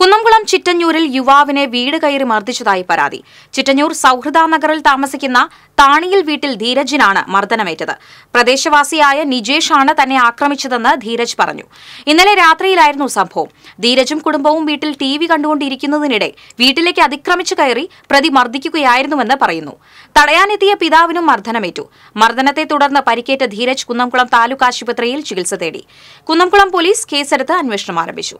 കുന്നംകുളം ചിറ്റഞ്ഞൂരിൽ യുവാവിനെ വീട് കയറി മർദ്ദിച്ചതായി പരാതി ചിറ്റഞ്ഞൂർ സൗഹൃദ നഗറിൽ താമസിക്കുന്ന താണിയിൽ വീട്ടിൽ ധീരജിനാണ് മർദ്ദനമേറ്റത് പ്രദേശവാസിയായ നിജേഷാണ് തന്നെ ആക്രമിച്ചതെന്ന് ധീരജ് പറഞ്ഞു ഇന്നലെ രാത്രിയിലായിരുന്നു സംഭവം ധീരജും കുടുംബവും വീട്ടിൽ ടി വി കണ്ടുകൊണ്ടിരിക്കുന്നതിനിടെ വീട്ടിലേക്ക് അതിക്രമിച്ചു കയറി പ്രതി മർദ്ദിക്കുകയായിരുന്നുവെന്ന് പറയുന്നു തടയാനെത്തിയ പിതാവിനും മർദ്ദനമേറ്റു മർദ്ദനത്തെ തുടർന്ന് പരിക്കേറ്റ ധീരജ് കുന്നംകുളം താലൂക്ക് ആശുപത്രിയിൽ ചികിത്സ തേടി കുന്നംകുളം പോലീസ് കേസെടുത്ത് അന്വേഷണം ആരംഭിച്ചു